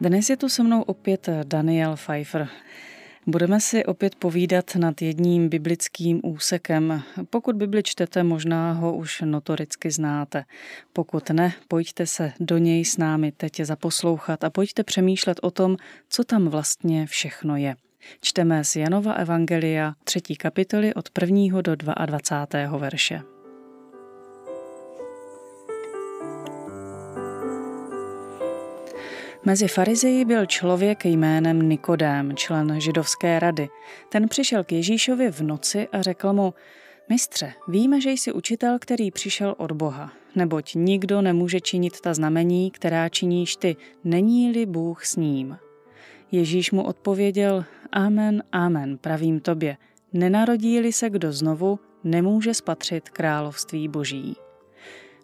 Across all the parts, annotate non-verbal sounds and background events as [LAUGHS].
Dnes je tu se mnou opět Daniel Pfeiffer. Budeme si opět povídat nad jedním biblickým úsekem. Pokud Bibli čtete, možná ho už notoricky znáte. Pokud ne, pojďte se do něj s námi teď zaposlouchat a pojďte přemýšlet o tom, co tam vlastně všechno je. Čteme z Janova Evangelia třetí kapitoly od 1. do 22. verše. Mezi farizeji byl člověk jménem Nikodém, člen židovské rady. Ten přišel k Ježíšovi v noci a řekl mu, Mistře, víme, že jsi učitel, který přišel od Boha, neboť nikdo nemůže činit ta znamení, která činíš ty, není-li Bůh s ním. Ježíš mu odpověděl, Amen, amen, pravím tobě, nenarodí-li se kdo znovu, nemůže spatřit království boží.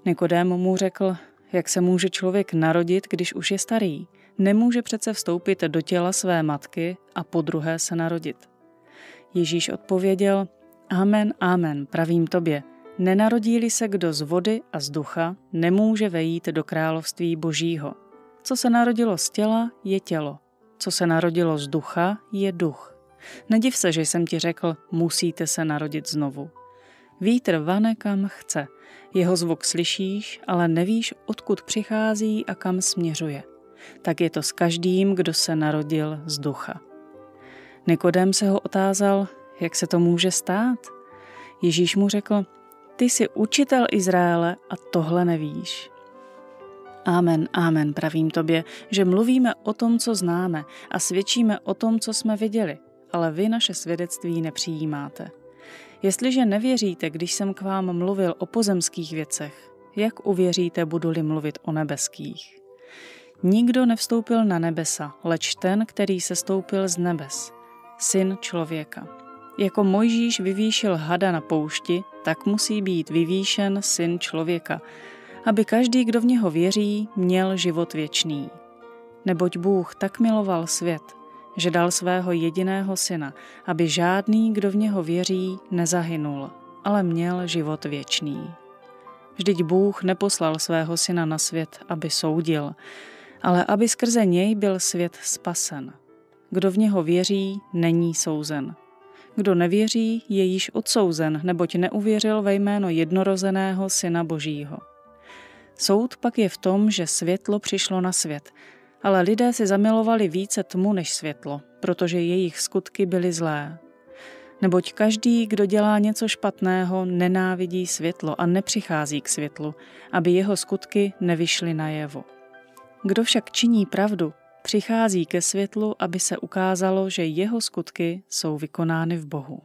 Nikodém mu řekl, jak se může člověk narodit, když už je starý. Nemůže přece vstoupit do těla své matky a po druhé se narodit. Ježíš odpověděl, Amen, amen, pravím tobě, nenarodí-li se kdo z vody a z ducha, nemůže vejít do království božího. Co se narodilo z těla, je tělo. Co se narodilo z ducha, je duch. Nediv se, že jsem ti řekl, musíte se narodit znovu. Vítr vane kam chce, jeho zvuk slyšíš, ale nevíš, odkud přichází a kam směřuje. Tak je to s každým, kdo se narodil z ducha. Nikodem se ho otázal, jak se to může stát. Ježíš mu řekl, ty jsi učitel Izraele a tohle nevíš. Amen, amen, pravím tobě, že mluvíme o tom, co známe a svědčíme o tom, co jsme viděli, ale vy naše svědectví nepřijímáte. Jestliže nevěříte, když jsem k vám mluvil o pozemských věcech, jak uvěříte, budu-li mluvit o nebeských? Nikdo nevstoupil na nebesa, leč ten, který se stoupil z nebes, syn člověka. Jako Mojžíš vyvýšil hada na poušti, tak musí být vyvýšen syn člověka, aby každý, kdo v něho věří, měl život věčný. Neboť Bůh tak miloval svět, že dal svého jediného syna, aby žádný, kdo v něho věří, nezahynul, ale měl život věčný. Vždyť Bůh neposlal svého syna na svět, aby soudil, ale aby skrze něj byl svět spasen. Kdo v něho věří, není souzen. Kdo nevěří, je již odsouzen, neboť neuvěřil ve jméno jednorozeného Syna Božího. Soud pak je v tom, že světlo přišlo na svět ale lidé si zamilovali více tmu než světlo, protože jejich skutky byly zlé. Neboť každý, kdo dělá něco špatného, nenávidí světlo a nepřichází k světlu, aby jeho skutky nevyšly najevo. Kdo však činí pravdu, přichází ke světlu, aby se ukázalo, že jeho skutky jsou vykonány v Bohu.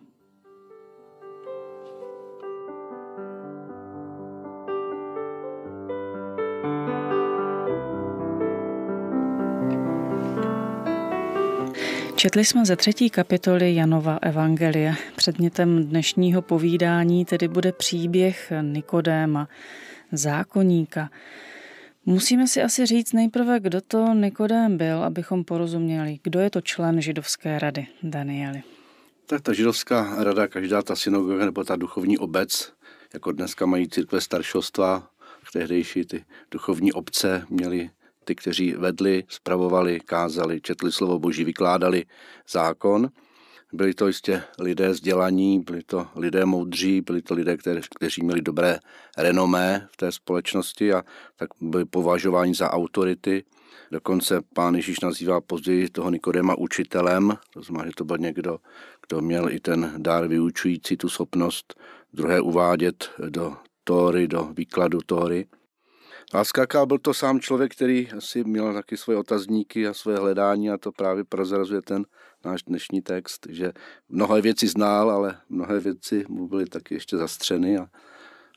Četli jsme ze třetí kapitoly Janova Evangelie. Předmětem dnešního povídání tedy bude příběh Nikodéma, zákoníka. Musíme si asi říct nejprve, kdo to Nikodém byl, abychom porozuměli, kdo je to člen židovské rady, Danieli. Tak ta židovská rada, každá ta synagoga nebo ta duchovní obec, jako dneska mají církve staršostva, tehdejší ty duchovní obce měly ty, kteří vedli, spravovali, kázali, četli slovo Boží, vykládali zákon. Byli to jistě lidé vzdělaní, byli to lidé moudří, byli to lidé, kteří, kteří měli dobré renomé v té společnosti a tak byli považováni za autority. Dokonce pán Ježíš nazývá později toho Nikodema učitelem, to znamená, že to byl někdo, kdo měl i ten dár vyučující, tu schopnost druhé uvádět do Tóry, do výkladu Tóry. A Skaka byl to sám člověk, který asi měl taky svoje otazníky a své hledání a to právě prozrazuje ten náš dnešní text, že mnohé věci znal, ale mnohé věci mu byly taky ještě zastřeny a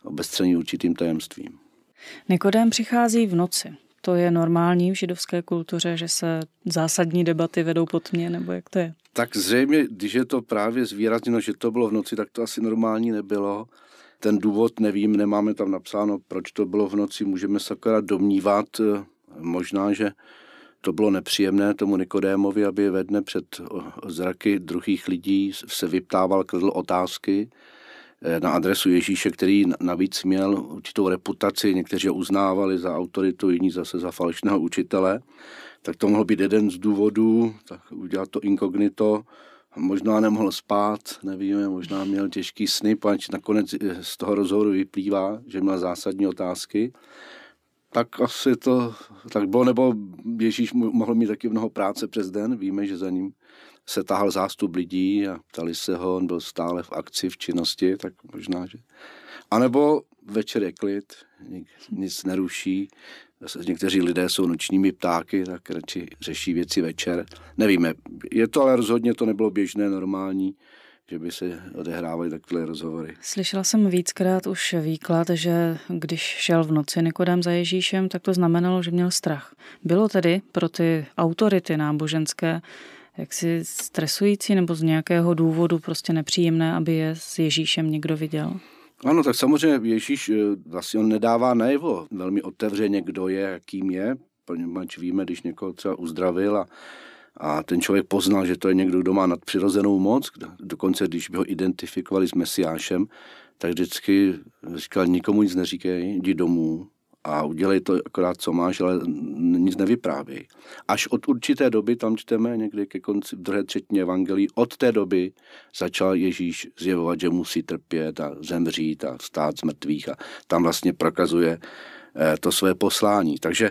obestřeny určitým tajemstvím. Nikodem přichází v noci. To je normální v židovské kultuře, že se zásadní debaty vedou pod mě, nebo jak to je? Tak zřejmě, když je to právě zvýrazněno, že to bylo v noci, tak to asi normální nebylo. Ten důvod nevím, nemáme tam napsáno, proč to bylo v noci, můžeme se akorát domnívat, eh, možná, že to bylo nepříjemné tomu Nikodémovi, aby ve dne před eh, zraky druhých lidí se vyptával, kladl otázky eh, na adresu Ježíše, který navíc měl určitou reputaci, někteří ho uznávali za autoritu, jiní zase za falešného učitele, tak to mohl být jeden z důvodů, tak udělat to inkognito, možná nemohl spát, nevíme, možná měl těžký sny, pač nakonec eh, z toho rozhovoru vyplývá, že měl zásadní otázky. Tak asi to tak bylo, nebo Ježíš mohl mít taky mnoho práce přes den, víme, že za ním se tahal zástup lidí a ptali se ho, on byl stále v akci, v činnosti, tak možná, že... A nebo večer je klid, nic neruší, Zase někteří lidé jsou nočními ptáky, tak radši řeší věci večer. Nevíme, je to ale rozhodně to nebylo běžné, normální že by se odehrávaly takové rozhovory. Slyšela jsem víckrát už výklad, že když šel v noci Nikodem za Ježíšem, tak to znamenalo, že měl strach. Bylo tedy pro ty autority náboženské jaksi stresující nebo z nějakého důvodu prostě nepříjemné, aby je s Ježíšem někdo viděl? Ano, tak samozřejmě Ježíš eh, vlastně on nedává najevo velmi otevřeně, kdo je, kým je, poněvadž víme, když někoho třeba uzdravil a, a ten člověk poznal, že to je někdo, kdo má nadpřirozenou moc, dokonce když by ho identifikovali s Mesiášem, tak vždycky říkal, nikomu nic neříkej, jdi domů, a udělej to akorát, co máš, ale nic nevyprávěj. Až od určité doby, tam čteme někdy ke konci druhé třetině evangelii, od té doby začal Ježíš zjevovat, že musí trpět a zemřít a vstát z mrtvých a tam vlastně prokazuje eh, to své poslání. Takže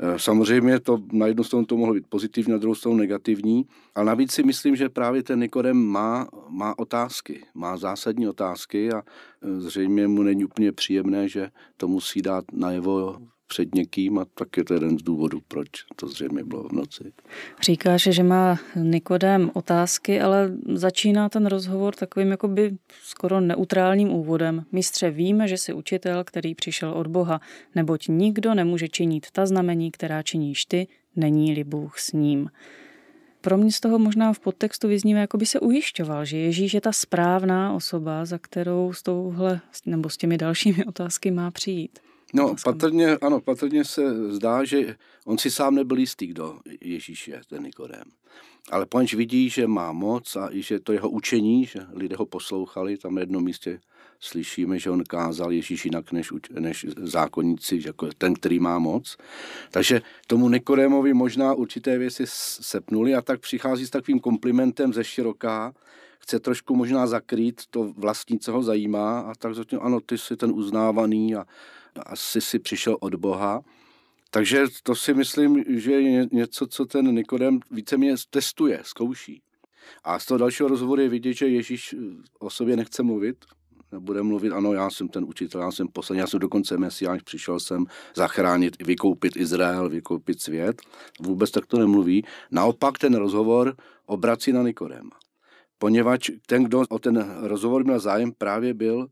Eh, samozřejmě to na jednu stranu to mohlo být pozitivní, na druhou stranu negativní, a navíc si myslím, že právě ten Nikodem má, má otázky, má zásadní otázky a eh, zřejmě mu není úplně příjemné, že to musí dát najevo před někým a tak je to jeden z důvodů, proč to zřejmě bylo v noci. Říkáš, že má Nikodem otázky, ale začíná ten rozhovor takovým jakoby skoro neutrálním úvodem. Mistře, víme, že jsi učitel, který přišel od Boha, neboť nikdo nemůže činit ta znamení, která činíš ty, není-li Bůh s ním. Pro mě z toho možná v podtextu vyznívá, jako by se ujišťoval, že Ježíš je ta správná osoba, za kterou s touhle, nebo s těmi dalšími otázky má přijít. No, patrně, ano, patrně se zdá, že on si sám nebyl jistý, kdo Ježíš je, ten Nikodem. Ale poněž vidí, že má moc a i že to jeho učení, že lidé ho poslouchali, tam na jednom místě slyšíme, že on kázal Ježíš jinak než, než zákonníci, jako ten, který má moc. Takže tomu Nikodémovi možná určité věci sepnuli a tak přichází s takovým komplimentem ze široká, chce trošku možná zakrýt to vlastní, co ho zajímá a tak zatím, ano, ty jsi ten uznávaný a asi si přišel od Boha. Takže to si myslím, že je něco, co ten Nikodem víceméně testuje, zkouší. A z toho dalšího rozhovoru je vidět, že Ježíš eh, o sobě nechce mluvit, bude mluvit, ano, já jsem ten učitel, já jsem poslední, já jsem dokonce mesiáš, přišel jsem zachránit, vykoupit Izrael, vykoupit svět. Vůbec tak to nemluví. Naopak ten rozhovor obrací na Nikodema. Poněvadž ten, kdo o ten rozhovor měl zájem, právě byl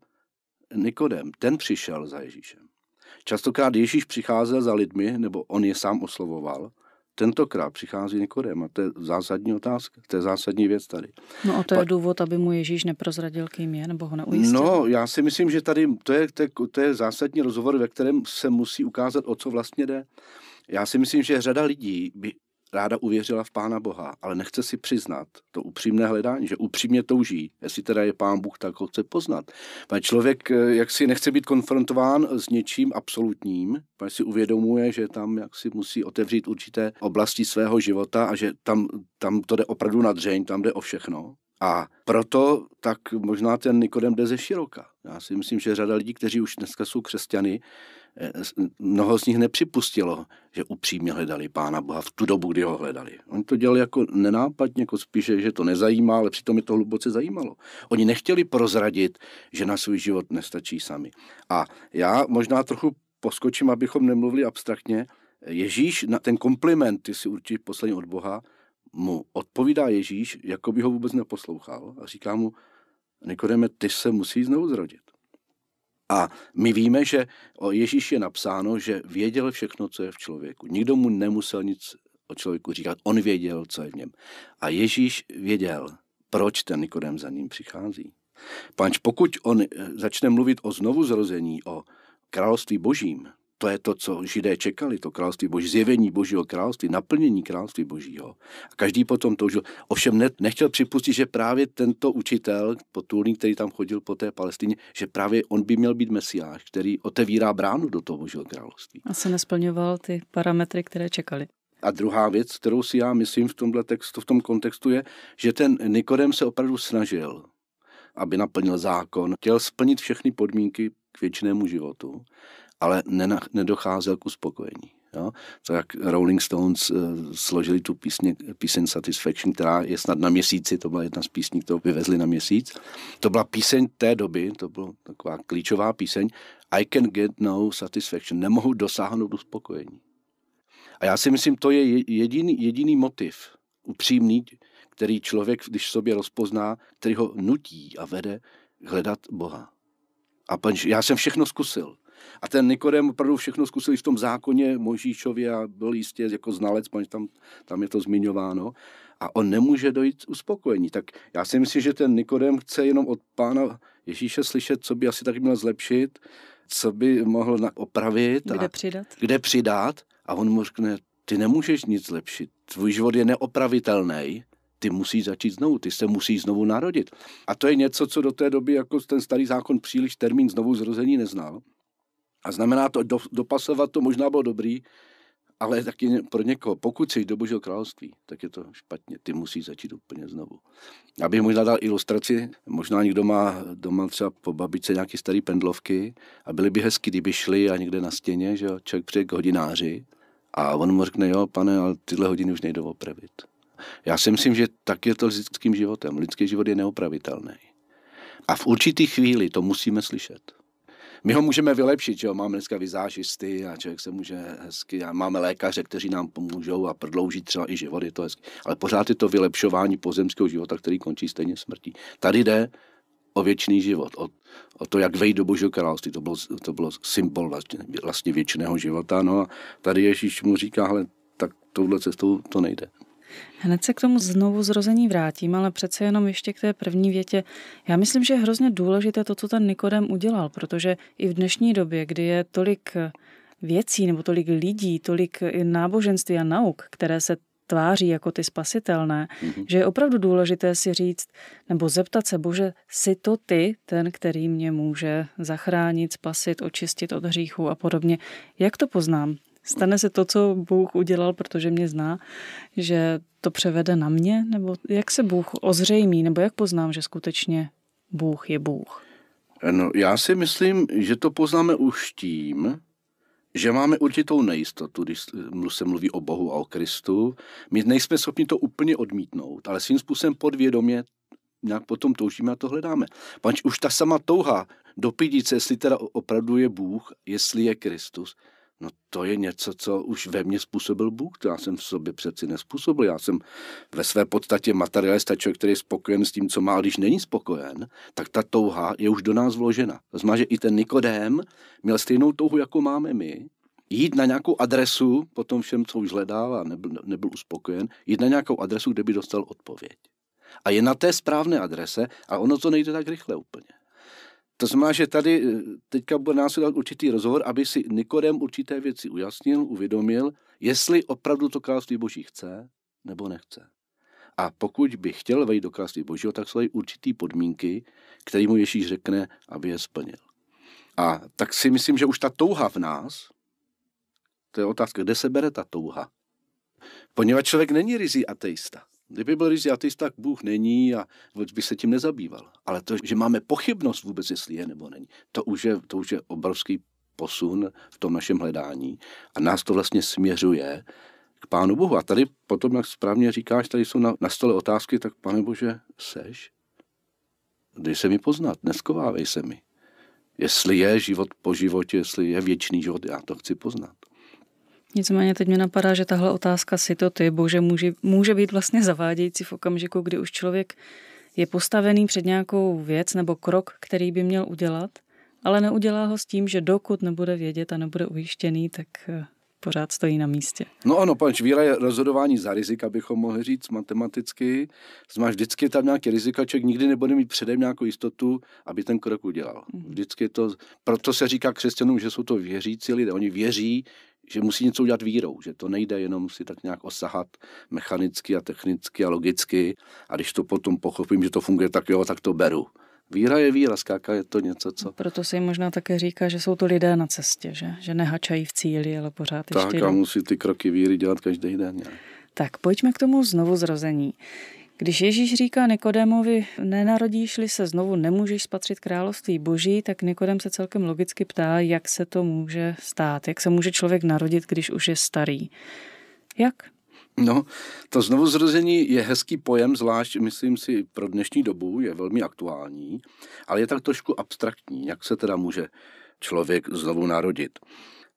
Nikodem. Ten přišel za Ježíšem. Častokrát Ježíš přicházel za lidmi, nebo on je sám oslovoval, tentokrát přichází Nikodem. A to je zásadní otázka, to je zásadní věc tady. No a to je pa... důvod, aby mu Ježíš neprozradil, kým je, nebo ho neujistil? No, já si myslím, že tady to je, to je, to je zásadní rozhovor, ve kterém se musí ukázat, o co vlastně jde. Já si myslím, že řada lidí by ráda uvěřila v Pána Boha, ale nechce si přiznat to upřímné hledání, že upřímně touží, jestli teda je Pán Bůh, tak ho chce poznat. Pane, člověk eh, jaksi nechce být konfrontován s něčím absolutním, pane si uvědomuje, že tam jaksi musí otevřít určité oblasti svého života a že tam, tam to jde opravdu na dřeň, tam jde o všechno. A proto tak možná ten Nikodem jde ze široka. Já si myslím, že řada lidí, kteří už dneska jsou křesťany, eh, mnoho z nich nepřipustilo, že upřímně hledali Pána Boha v tu dobu, kdy ho hledali. Oni to dělali jako nenápadně, jako spíše, že to nezajímá, ale přitom je to hluboce zajímalo. Oni nechtěli prozradit, že na svůj život nestačí sami. A já možná trochu poskočím, abychom nemluvili abstraktně. Ježíš, na ten kompliment, ty si určitě poslední od Boha, mu odpovídá Ježíš, jako by ho vůbec neposlouchal a říká mu, Nikodeme, ty se musí znovu zrodit. A my víme, že o Ježíši je napsáno, že věděl všechno, co je v člověku. Nikdo mu nemusel nic o člověku říkat. On věděl, co je v něm. A Ježíš věděl, proč ten Nikodem za ním přichází. Panč, pokud on eh, začne mluvit o znovuzrození, o království božím, to je to, co židé čekali, to království boží, zjevení božího království, naplnění království božího. A každý potom toužil. Ovšem ne, nechtěl připustit, že právě tento učitel, potulník, který tam chodil po té Palestině, že právě on by měl být mesiáš, který otevírá bránu do toho božího království. A se nesplňoval ty parametry, které čekali. A druhá věc, kterou si já myslím v tomhle textu, v tom kontextu je, že ten Nikodem se opravdu snažil, aby naplnil zákon. Chtěl splnit všechny podmínky k věčnému životu ale nenach, nedocházel k uspokojení. Jo? Tak Rolling Stones uh, složili tu písně, píseň Satisfaction, která je snad na měsíci, to byla jedna z písní, kterou vyvezli na měsíc. To byla píseň té doby, to byla taková klíčová píseň I can get no satisfaction, nemohu dosáhnout uspokojení. A já si myslím, to je jediný, jediný motiv, upřímný, který člověk, když sobě rozpozná, který ho nutí a vede hledat Boha. A pan, já jsem všechno zkusil. A ten Nikodem opravdu všechno zkusil v tom zákoně Možíšově a byl jistě jako znalec, protože tam, tam je to zmiňováno. A on nemůže dojít uspokojení. Tak já si myslím, že ten Nikodem chce jenom od pána Ježíše slyšet, co by asi tak měl zlepšit, co by mohl opravit. Kde a přidat. Kde přidat. A on mu řekne, ty nemůžeš nic zlepšit. Tvůj život je neopravitelný ty musí začít znovu, ty se musí znovu narodit. A to je něco, co do té doby jako ten starý zákon příliš termín znovu zrození neznal. A znamená to, do, dopasovat to možná bylo dobrý, ale taky pro někoho, pokud jsi do Božího království, tak je to špatně. Ty musí začít úplně znovu. Abych možná dal ilustraci, možná někdo má doma třeba po babičce nějaké staré pendlovky a byly by hezky, kdyby šly a někde na stěně, že jo, člověk přijde k hodináři a on mu řekne, jo, pane, ale tyhle hodiny už nejdou opravit. Já si myslím, že tak je to s lidským životem. Lidský život je neopravitelný. A v určitý chvíli to musíme slyšet my ho můžeme vylepšit, že jo? Máme dneska vizážisty a člověk se může hezky, a máme lékaře, kteří nám pomůžou a prodlouží třeba i život, je to hezky. Ale pořád je to vylepšování pozemského života, který končí stejně smrtí. Tady jde o věčný život, o, o to, jak vejít do Božího království. To bylo, to bylo symbol vlastně, vlastně věčného života. No a tady Ježíš mu říká, hele, tak touhle cestou to nejde. Hned se k tomu znovu zrození vrátím, ale přece jenom ještě k té první větě. Já myslím, že je hrozně důležité to, co ten Nikodem udělal, protože i v dnešní době, kdy je tolik věcí nebo tolik lidí, tolik náboženství a nauk, které se tváří jako ty spasitelné, mm-hmm. že je opravdu důležité si říct nebo zeptat se, bože, jsi to ty, ten, který mě může zachránit, spasit, očistit od hříchu a podobně. Jak to poznám? Stane se to, co Bůh udělal, protože mě zná, že to převede na mě? Nebo jak se Bůh ozřejmí? Nebo jak poznám, že skutečně Bůh je Bůh? No, já si myslím, že to poznáme už tím, že máme určitou nejistotu, když se mluví o Bohu a o Kristu. My nejsme schopni to úplně odmítnout, ale svým způsobem podvědomě nějak potom toužíme a to hledáme. Pač už ta sama touha dopídit, se, jestli teda opravdu je Bůh, jestli je Kristus, No to je něco, co už ve mně způsobil Bůh, to já jsem v sobě přeci nespůsobil. Já jsem ve své podstatě materialista, člověk, který je spokojen s tím, co má, když není spokojen, tak ta touha je už do nás vložena. To znamená, že i ten Nikodém měl stejnou touhu, jako máme my, jít na nějakou adresu, potom všem, co už hledal a nebyl, nebyl uspokojen, jít na nějakou adresu, kde by dostal odpověď. A je na té správné adrese a ono to nejde tak rychle úplně. To znamená, že tady eh, teďka bude následovat určitý rozhovor, aby si Nikodem určité věci ujasnil, uvědomil, jestli opravdu to království boží chce nebo nechce. A pokud by chtěl vejít do království božího, tak jsou určitý podmínky, které mu Ježíš řekne, aby je splnil. A tak si myslím, že už ta touha v nás, to je otázka, kde se bere ta touha? Poněvadž člověk není rizí ateista. Kdyby byl říct, ateist, tak Bůh není a proč by se tím nezabýval. Ale to, že máme pochybnost vůbec, jestli je nebo není, to už je, to už je obrovský posun v tom našem hledání a nás to vlastně směřuje k Pánu Bohu. A tady potom, jak správně říkáš, tady jsou na, na stole otázky, tak Pane Bože, seš? Dej se mi poznat, neskovávej se mi. Jestli je život po životě, jestli je věčný život, já to chci poznat. Nicméně teď mi napadá, že tahle otázka si to ty, bože, může, může být vlastně zavádějící v okamžiku, kdy už člověk je postavený před nějakou věc nebo krok, který by měl udělat, ale neudělá ho s tím, že dokud nebude vědět a nebude ujištěný, tak eh, pořád stojí na místě. No ano, pan Švíra je rozhodování za rizik, bychom mohli říct matematicky. Zmáš vždycky tam nějaký rizika, člověk nikdy nebude mít předem nějakou jistotu, aby ten krok udělal. Mhm. Vždycky to, proto se říká křesťanům, že jsou to věřící lidé. Oni věří, že musí něco udělat vírou, že to nejde jenom si tak nějak osahat mechanicky a technicky a logicky a když to potom pochopím, že to funguje, tak jo, tak to beru. Víra je víra, skáka je to něco, co... Proto se jim možná také říká, že jsou to lidé na cestě, že, že nehačají v cíli, ale pořád tak, ještě... Tak a musí ty kroky víry dělat každý den. Ne? Tak pojďme k tomu znovu zrození. Když Ježíš říká Nikodémovi, nenarodíš-li se znovu, nemůžeš spatřit království boží, tak Nikodem se celkem logicky ptá, jak se to může stát, jak se může člověk narodit, když už je starý. Jak? No, to znovuzrození je hezký pojem, zvlášť, myslím si, pro dnešní dobu, je velmi aktuální, ale je tak trošku abstraktní, jak se teda může člověk znovu narodit.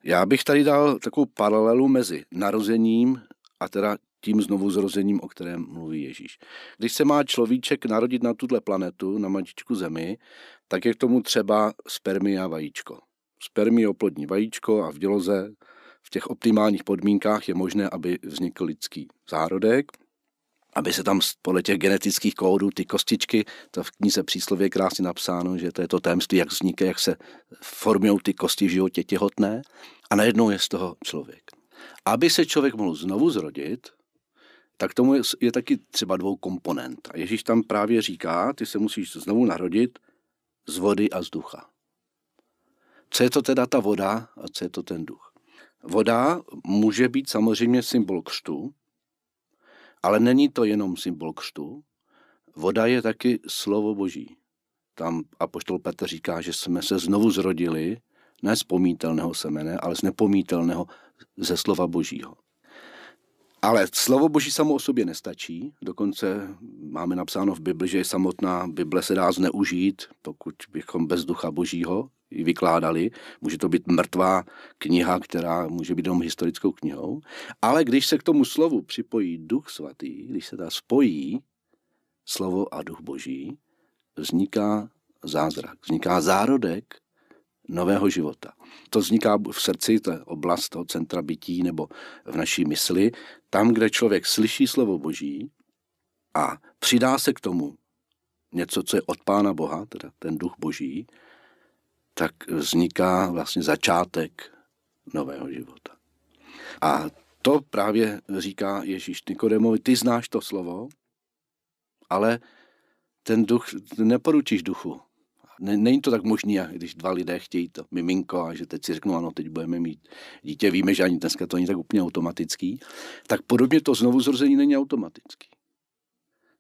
Já bych tady dal takovou paralelu mezi narozením a teda tím znovuzrozením, o kterém mluví Ježíš. Když se má človíček narodit na tuhle planetu, na matičku Zemi, tak je k tomu třeba spermia vajíčko. Spermie oplodní vajíčko a v děloze v těch optimálních podmínkách je možné, aby vznikl lidský zárodek, aby se tam podle těch genetických kódů ty kostičky, to v knize příslově krásně napsáno, že to je to tajemství, jak vzniká, jak se formují ty kosti v životě těhotné a najednou je z toho člověk. Aby se člověk mohl znovu zrodit, tak tomu je, je taky třeba dvou komponent. A Ježíš tam právě říká, ty se musíš znovu narodit z vody a z ducha. Co je to teda ta voda a co je to ten duch? Voda může být samozřejmě symbol křtu, ale není to jenom symbol křtu. Voda je taky slovo boží. Tam apoštol Petr říká, že jsme se znovu zrodili ne z pomítelného semene, ale z nepomítelného ze slova božího. Ale slovo Boží samo o sobě nestačí. Dokonce máme napsáno v Bibli, že samotná Bible se dá zneužít, pokud bychom bez ducha Božího ji vykládali. Může to být mrtvá kniha, která může být jenom historickou knihou. Ale když se k tomu slovu připojí duch svatý, když se ta spojí slovo a duch Boží, vzniká zázrak, vzniká zárodek, nového života. To vzniká v srdci, je oblast toho centra bytí nebo v naší mysli, tam, kde člověk slyší slovo Boží a přidá se k tomu něco, co je od Pána Boha, teda ten duch Boží, tak vzniká vlastně začátek nového života. A to právě říká Ježíš Nikodemovi, ty znáš to slovo, ale ten duch, neporučíš duchu, ne, není to tak možný, když dva lidé chtějí to miminko a že teď si řeknou, ano, teď budeme mít dítě, víme, že ani dneska to není tak úplně automatický, tak podobně to znovu zrození není automatický.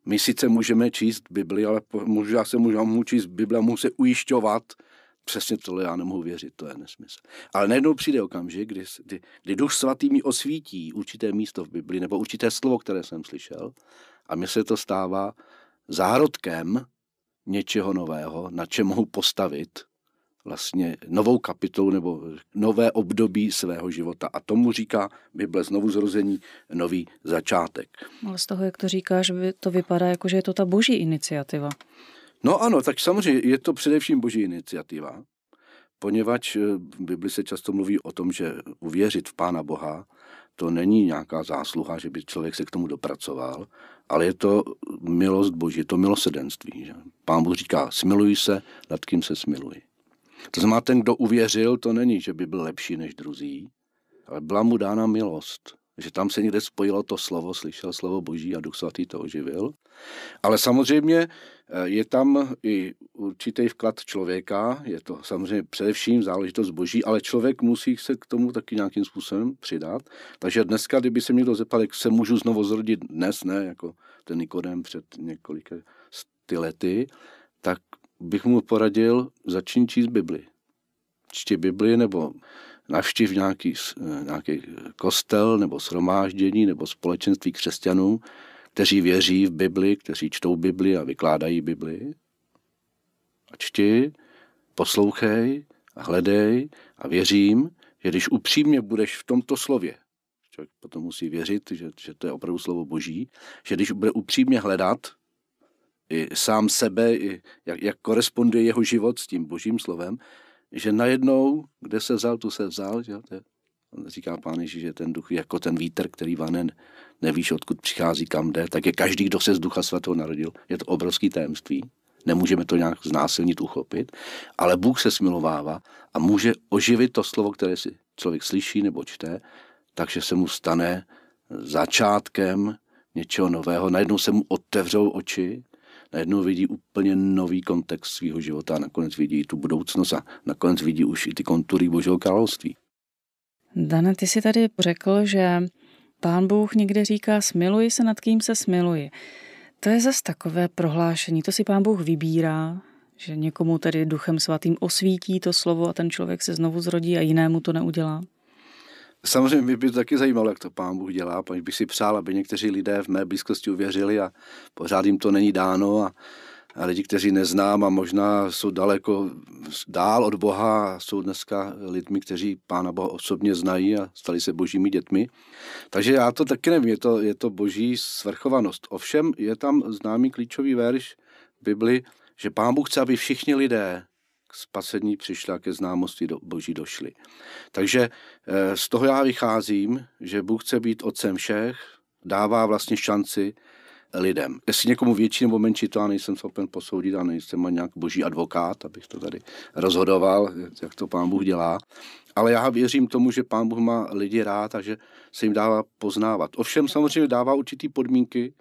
My sice můžeme číst Bibli, ale možná se můžu můžu číst Bibli a můžu se ujišťovat, přesně tohle já nemohu věřit, to je nesmysl. Ale najednou přijde okamžik, kdy, kdy, kdy Duch Svatý mi osvítí určité místo v Bibli nebo určité slovo, které jsem slyšel a mně se to stává zárodkem něčeho nového, na čem mohu postavit vlastně novou kapitolu nebo nové období svého života. A tomu říká Bible znovu zrození, nový začátek. Ale z toho, jak to říkáš, to vypadá jako, že je to ta boží iniciativa. No ano, tak samozřejmě je to především boží iniciativa, poněvadž eh, v Bibli se často mluví o tom, že uvěřit v Pána Boha, to není nějaká zásluha, že by člověk se k tomu dopracoval, ale je to milost Boží, je to milosedenství. Že? Pán Bůh říká, smiluj se, nad kým se smiluj. To znamená, ten, kdo uvěřil, to není, že by byl lepší než druzí, ale byla mu dána milost že tam se někde spojilo to slovo, slyšel slovo boží a duch svatý to oživil. Ale samozřejmě eh, je tam i určitý vklad člověka, je to samozřejmě především záležitost boží, ale člověk musí se k tomu taky nějakým způsobem přidat. Takže dneska, kdyby se někdo zeptal, jak se můžu znovu zrodit dnes, ne, jako ten Nikodem před několika ty lety, tak bych mu poradil, začni číst Bibli. Čti Bibli nebo navštiv nějaký, eh, nějaký kostel nebo shromáždění nebo společenství křesťanů, kteří věří v Bibli, kteří čtou Bibli a vykládají Bibli. A čti, poslouchej a hledej a věřím, že když upřímně budeš v tomto slově, člověk potom musí věřit, že, že to je opravdu slovo boží, že když bude upřímně hledat i sám sebe, i jak, jak koresponduje jeho život s tím božím slovem, že najednou, kde se vzal, tu se vzal, že to je, on říká pán Ježíš, že ten duch je jako ten vítr, který vanen, nevíš, odkud přichází, kam jde, tak je každý, kdo se z ducha svatého narodil. Je to obrovský tajemství, nemůžeme to nějak znásilnit, uchopit, ale Bůh se smilovává a může oživit to slovo, které si člověk slyší nebo čte, takže se mu stane začátkem něčeho nového, najednou se mu otevřou oči, najednou vidí úplně nový kontext svého života a nakonec vidí tu budoucnost a nakonec vidí už i ty kontury Božího království. Dana, ty jsi tady řekl, že pán Bůh někde říká smiluji se nad kým se smiluji. To je zas takové prohlášení, to si pán Bůh vybírá, že někomu tady duchem svatým osvítí to slovo a ten člověk se znovu zrodí a jinému to neudělá samozřejmě mě by to taky zajímalo, jak to pán Bůh dělá, protože bych si přál, aby někteří lidé v mé blízkosti uvěřili a pořád jim to není dáno a, a lidi, kteří neznám a možná jsou daleko dál od Boha, jsou dneska lidmi, kteří Pána Boha osobně znají a stali se božími dětmi. Takže já to taky nevím, je to, je to boží svrchovanost. Ovšem je tam známý klíčový verš Bibli, že Pán Bůh chce, aby všichni lidé spasení přišli a ke známosti do, Boží došli. Takže eh, z toho já vycházím, že Bůh chce být otcem všech, dává vlastně šanci lidem. Jestli někomu větší nebo menší, to já nejsem schopen posoudit a nejsem nějak boží advokát, abych to tady rozhodoval, jak to pán Bůh dělá. Ale já věřím tomu, že pán Bůh má lidi rád a že se jim dává poznávat. Ovšem samozřejmě dává určitý podmínky,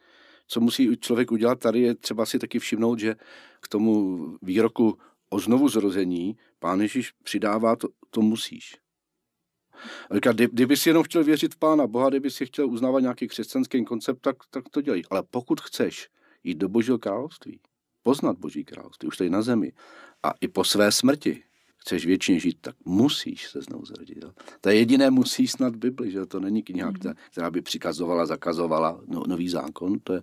co musí člověk udělat. Tady je třeba si taky všimnout, že k tomu výroku o znovu zrození pán Ježíš přidává to, to musíš. A říká, kdyby si jenom chtěl věřit v Pána Boha, kdyby si chtěl uznávat nějaký křesťanský koncept, tak, tak to dělej. Ale pokud chceš jít do Božího království, poznat Boží království, už tady na zemi, a i po své smrti chceš věčně žít, tak musíš se znovu zrodit. Jo? To je jediné musí snad Bibli, že to není kniha, mhm. která, která by přikazovala, zakazovala no, nový zákon. To je,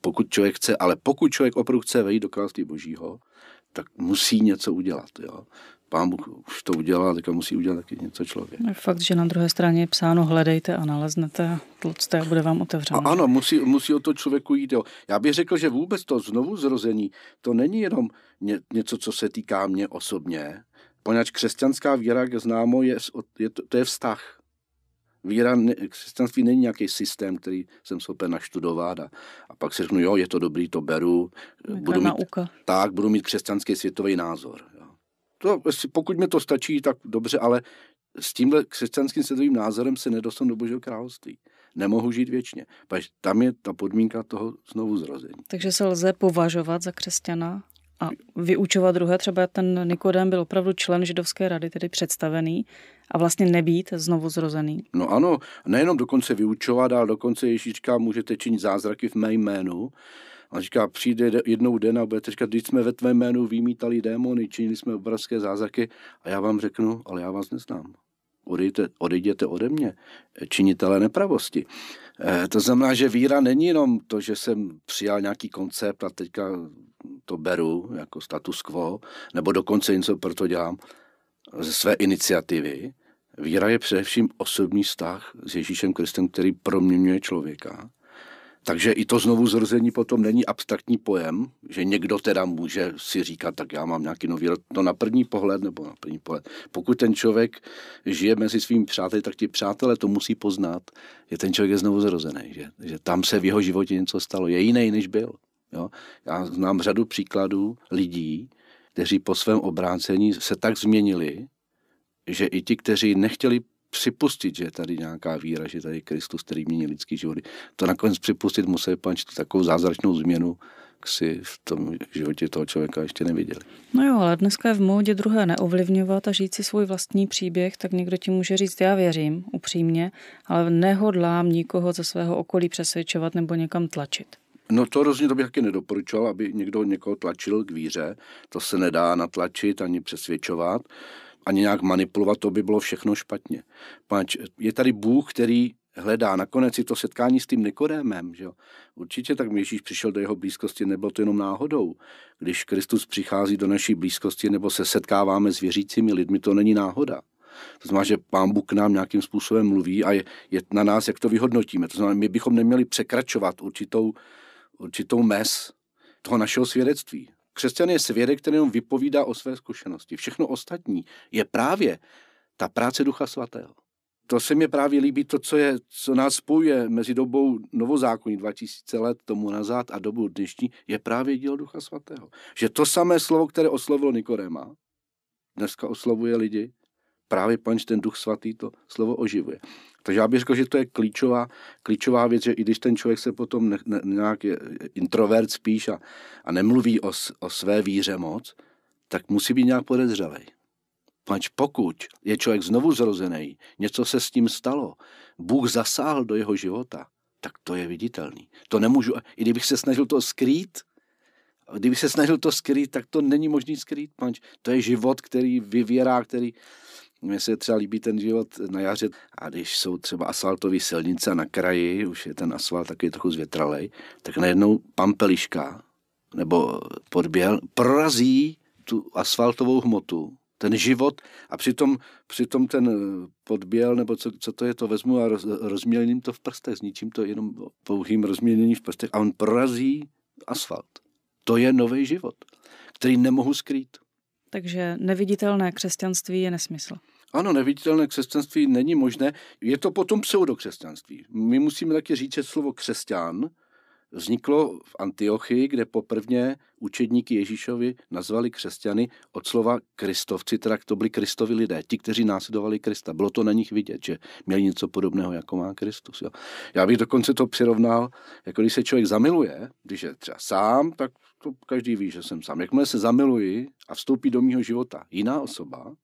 pokud člověk chce, ale pokud člověk opravdu chce vejít do království Božího, tak musí něco udělat. Jo? Pán Bůh už to udělal, tak musí udělat taky něco člověk. Je no, fakt, že na druhé straně je psáno hledejte a naleznete, tlucte a bude vám otevřeno. A ano, musí, musí o to člověku jít. Jo. Já bych řekl, že vůbec to znovu zrození, to není jenom ně, něco, co se týká mě osobně, poněvadž křesťanská víra, jak známo, je, je to, to je vztah Víra, křesťanství není nějaký systém, který jsem schopen naštudovat a, a pak si řeknu, jo, je to dobrý, to beru. budu nauka. mít, tak, budu mít křesťanský světový názor. Jo. To, pokud mi to stačí, tak dobře, ale s tímhle křesťanským světovým názorem se nedostanu do Božího království. Nemohu žít věčně. Tam je ta podmínka toho znovu zrození. Takže se lze považovat za křesťana? a vyučovat druhé. Třeba ten Nikodem byl opravdu člen židovské rady, tedy představený a vlastně nebýt znovu zrozený. No ano, nejenom dokonce vyučovat, ale dokonce Ježíš říká, můžete činit zázraky v mé jménu. A říká, přijde jednou den a budete říkat, když jsme ve tvé jménu vymítali démony, činili jsme obrovské zázraky a já vám řeknu, ale já vás neznám. Odejte, odejděte ode mě, činitele nepravosti. E, to znamená, že víra není jenom to, že jsem přijal nějaký koncept a teďka to beru jako status quo, nebo dokonce něco proto dělám ze své iniciativy. Víra je především osobní vztah s Ježíšem Kristem, který proměňuje člověka. Takže i to znovu zrození potom není abstraktní pojem, že někdo teda může si říkat, tak já mám nějaký nový rod. To na první pohled, nebo na první pohled. Pokud ten člověk žije mezi svými přáteli, tak ti přátelé to musí poznat, že ten člověk je znovu zrozený, že, že tam se v jeho životě něco stalo. Je jiný, než byl. Jo? Já znám řadu příkladů lidí, kteří po svém obrácení se tak změnili, že i ti, kteří nechtěli připustit, že je tady nějaká víra, že je tady Kristus, který mění lidský život, to nakonec připustit museli, panč takovou zázračnou změnu, si v tom životě toho člověka ještě neviděli. No jo, ale dneska je v módě druhé neovlivňovat a říct si svůj vlastní příběh, tak někdo ti může říct, já věřím, upřímně, ale nehodlám nikoho ze svého okolí přesvědčovat nebo někam tlačit. No to rozhodně to bych taky nedoporučoval, aby někdo někoho tlačil k víře. To se nedá natlačit ani přesvědčovat, ani nějak manipulovat, to by bylo všechno špatně. Pač je tady Bůh, který hledá. Nakonec i to setkání s tím Nikorémem, že jo? Určitě tak Ježíš přišel do jeho blízkosti, nebylo to jenom náhodou. Když Kristus přichází do naší blízkosti nebo se setkáváme s věřícími lidmi, to není náhoda. To znamená, že pán Bůh k nám nějakým způsobem mluví a je, je na nás, jak to vyhodnotíme. To znamená, my bychom neměli překračovat určitou určitou mes, toho našeho svědectví. Křesťan je svědek, který jenom vypovídá o své zkušenosti. Všechno ostatní je právě ta práce Ducha Svatého. To se mi právě líbí, to, co, je, co nás spojuje mezi dobou novozákonní 2000 let tomu nazad a dobu dnešní, je právě dílo Ducha Svatého. Že to samé slovo, které oslovilo Nikoréma, dneska oslovuje lidi právě panč ten duch svatý to slovo oživuje. Takže já bych řekl, že to je klíčová, klíčová věc, že i když ten člověk se potom ne, ne, nějak je introvert spíš a, a nemluví o, o své víře moc, tak musí být nějak podezřelej. Pač pokud je člověk znovu zrozený, něco se s tím stalo, Bůh zasáhl do jeho života, tak to je viditelný. To nemůžu, i kdybych se snažil to skrýt, kdybych se snažil to skrýt, tak to není možný skrýt, panč. To je život, který vyvěrá, který mně se třeba líbí ten život na jaře a když jsou třeba asfaltové silnice na kraji, už je ten asfalt taky trochu zvětralej, tak najednou pampeliška nebo podběl prorazí tu asfaltovou hmotu, ten život a přitom, přitom ten podběl, nebo co, co to je, to vezmu a roz, rozmělním to v prstech, zničím to jenom pouhým rozmělněním v prstech a on prorazí asfalt. To je nový život, který nemohu skrýt. Takže neviditelné křesťanství je nesmysl. Ano, neviditelné křesťanství není možné. Je to potom pseudokřesťanství. My musíme taky říct, že slovo křesťan vzniklo v Antiochii, kde poprvně učedníky Ježíšovi nazvali křesťany od slova kristovci, teda to byli kristovi lidé, ti, kteří následovali Krista. Bylo to na nich vidět, že měli něco podobného, jako má Kristus. Jo. Já bych dokonce to přirovnal, jako když se člověk zamiluje, když je třeba sám, tak to každý ví, že jsem sám. Jakmile se zamiluji a vstoupí do mého života jiná osoba,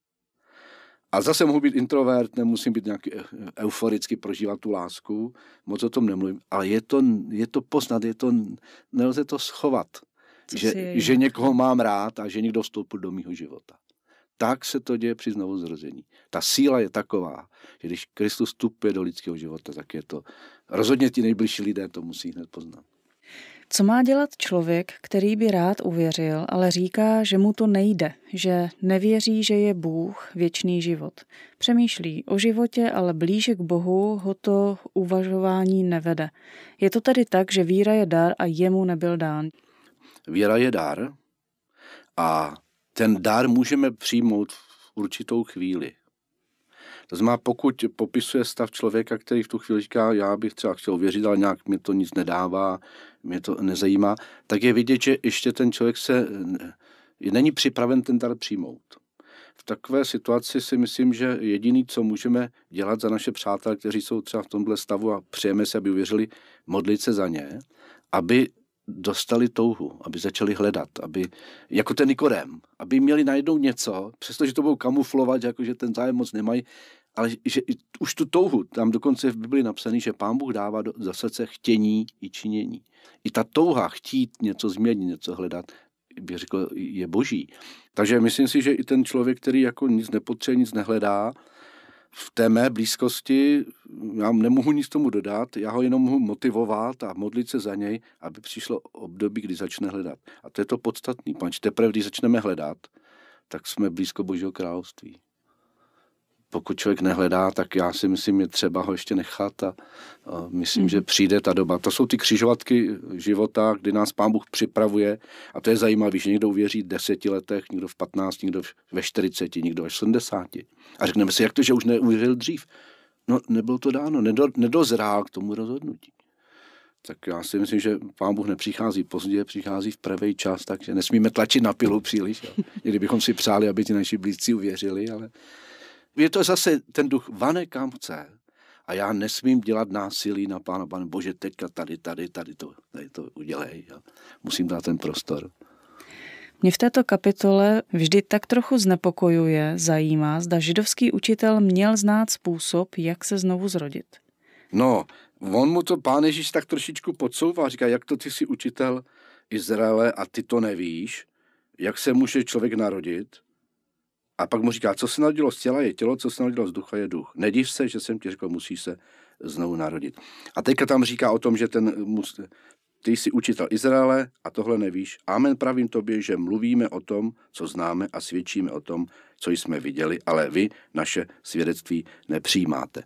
a zase mohu být introvert, nemusím být nějak eh, euforicky prožívat tu lásku, moc o tom nemluvím, ale je to, je to poznat, je to, nelze to schovat, Co že, že někoho mám rád a že někdo vstoupil do mého života. Tak se to děje při znovuzrození. Ta síla je taková, že když Kristus vstupuje do lidského života, tak je to, rozhodně ti nejbližší lidé to musí hned poznat. Co má dělat člověk, který by rád uvěřil, ale říká, že mu to nejde, že nevěří, že je Bůh, věčný život? Přemýšlí o životě, ale blíže k Bohu ho to uvažování nevede. Je to tedy tak, že víra je dar a jemu nebyl dán. Víra je dar a ten dar můžeme přijmout v určitou chvíli. To znamená, pokud popisuje stav člověka, který v tu chvíli říká, já bych třeba chtěl věřit, ale nějak mi to nic nedává, mě to nezajímá, tak je vidět, že ještě ten člověk se není připraven ten dar přijmout. V takové situaci si myslím, že jediný, co můžeme dělat za naše přátelé, kteří jsou třeba v tomhle stavu a přejeme se, aby uvěřili, modlit se za ně, aby dostali touhu, aby začali hledat, aby, jako ten Nikodem, aby měli najednou něco, přestože to budou kamuflovat, jako že ten zájem moc nemají, ale že už tu touhu, tam dokonce v Bibli napsaný, že pán Bůh dává do, za srdce chtění i činění. I ta touha chtít něco změnit, něco hledat, bych řekl, je boží. Takže myslím si, že i ten člověk, který jako nic nepotřebuje, nic nehledá, v té mé blízkosti, já nemohu nic tomu dodat, já ho jenom mohu motivovat a modlit se za něj, aby přišlo období, kdy začne hledat. A to je to podstatný, protože Teprve, když začneme hledat, tak jsme blízko Božího království pokud člověk nehledá, tak já si myslím, je třeba ho ještě nechat a, a myslím, hmm. že mhm. přijde ta doba. To jsou ty křižovatky života, kdy nás pán Bůh připravuje a to je zajímavé, že někdo uvěří v deseti letech, někdo v patnácti, někdo ve čtyřiceti, někdo ve sedmdesáti. A řekneme si, jak to, že už neuvěřil dřív? No, nebylo to dáno, nedo, nedozrál k tomu rozhodnutí. Tak já si myslím, že pán Bůh nepřichází pozdě, přichází v pravý čas, takže nesmíme tlačit na pilu příliš. Jo. [LAUGHS] Kdybychom si přáli, aby ti naši blízcí uvěřili, ale je to zase ten duch vane kam chce. A já nesmím dělat násilí na pána, pane bože, teďka tady, tady, tady to, tady to udělej. Jo. Musím dát ten prostor. Mě v této kapitole vždy tak trochu znepokojuje, zajímá, zda židovský učitel měl znát způsob, jak se znovu zrodit. No, on mu to pán Ježíš tak trošičku podsouvá, říká, jak to ty jsi učitel Izraele a ty to nevíš, jak se může člověk narodit. A pak mu říká, co se narodilo z těla je tělo, co se narodilo z ducha je duch. Nediv se, že jsem ti řekl, musí se znovu narodit. A teďka tam říká o tom, že ten, ty jsi učitel Izraele a tohle nevíš. Amen pravím tobě, že mluvíme o tom, co známe a svědčíme o tom, co jsme viděli, ale vy naše svědectví nepřijímáte.